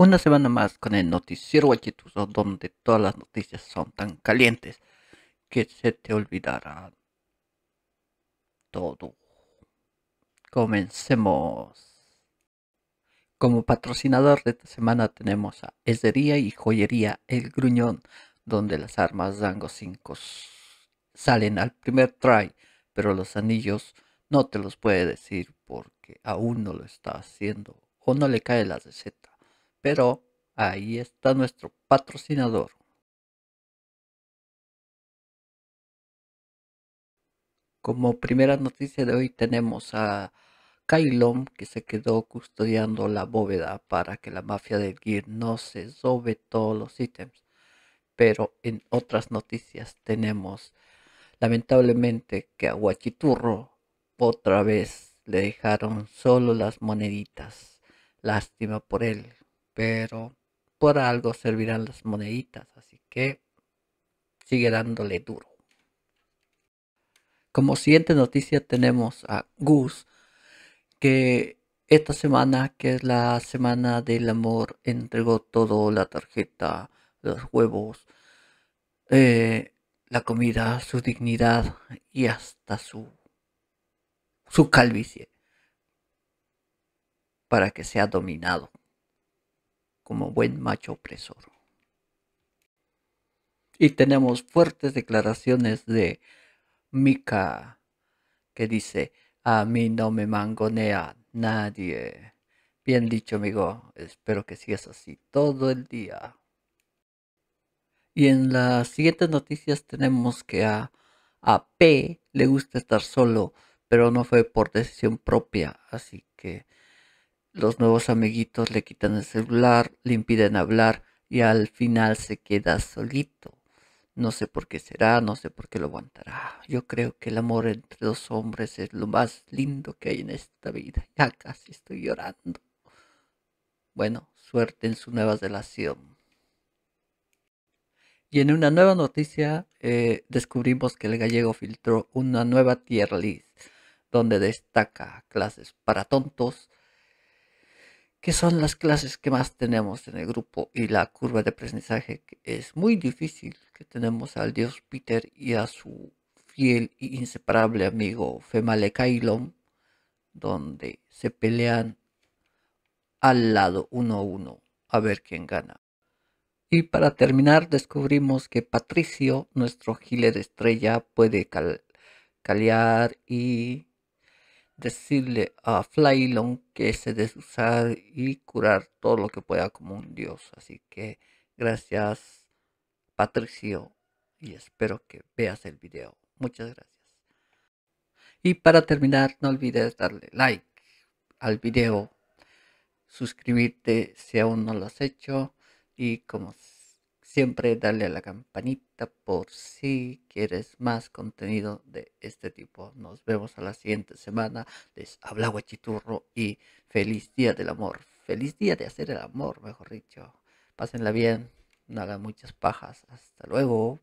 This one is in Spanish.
Una semana más con el noticiero Guachituso, donde todas las noticias son tan calientes que se te olvidará todo. Comencemos. Como patrocinador de esta semana tenemos a Esdería y Joyería El Gruñón, donde las armas Dango 5 salen al primer try, pero los anillos no te los puede decir porque aún no lo está haciendo o no le cae la receta pero ahí está nuestro patrocinador. Como primera noticia de hoy tenemos a Kylon que se quedó custodiando la bóveda para que la mafia del Gear no se sobe todos los ítems. Pero en otras noticias tenemos lamentablemente que a Guachiturro otra vez le dejaron solo las moneditas. Lástima por él, pero por algo servirán las moneditas, así que sigue dándole duro. Como siguiente noticia tenemos a Gus, que esta semana, que es la semana del amor, entregó todo, la tarjeta, los huevos, eh, la comida, su dignidad y hasta su, su calvicie para que sea dominado como buen macho opresor. Y tenemos fuertes declaraciones de Mika que dice, a mí no me mangonea nadie. Bien dicho, amigo. Espero que sigas así todo el día. Y en las siguientes noticias tenemos que a, a P le gusta estar solo, pero no fue por decisión propia, así que los nuevos amiguitos le quitan el celular, le impiden hablar y al final se queda solito. No sé por qué será, no sé por qué lo aguantará. Yo creo que el amor entre dos hombres es lo más lindo que hay en esta vida. Ya casi estoy llorando. Bueno, suerte en su nueva relación. Y en una nueva noticia eh, descubrimos que el gallego filtró una nueva tier list donde destaca clases para tontos, que son las clases que más tenemos en el grupo y la curva de aprendizaje que es muy difícil que tenemos al dios Peter y a su fiel e inseparable amigo Female donde se pelean al lado uno a uno a ver quién gana. Y para terminar descubrimos que Patricio, nuestro de estrella, puede calear y decirle a Flylon que se desusar y curar todo lo que pueda como un dios. Así que gracias Patricio y espero que veas el video. Muchas gracias. Y para terminar, no olvides darle like al video, suscribirte si aún no lo has hecho y como Siempre dale a la campanita por si quieres más contenido de este tipo. Nos vemos a la siguiente semana. Les habla Guachiturro y feliz día del amor. Feliz día de hacer el amor, mejor dicho. Pásenla bien, no hagan muchas pajas. Hasta luego.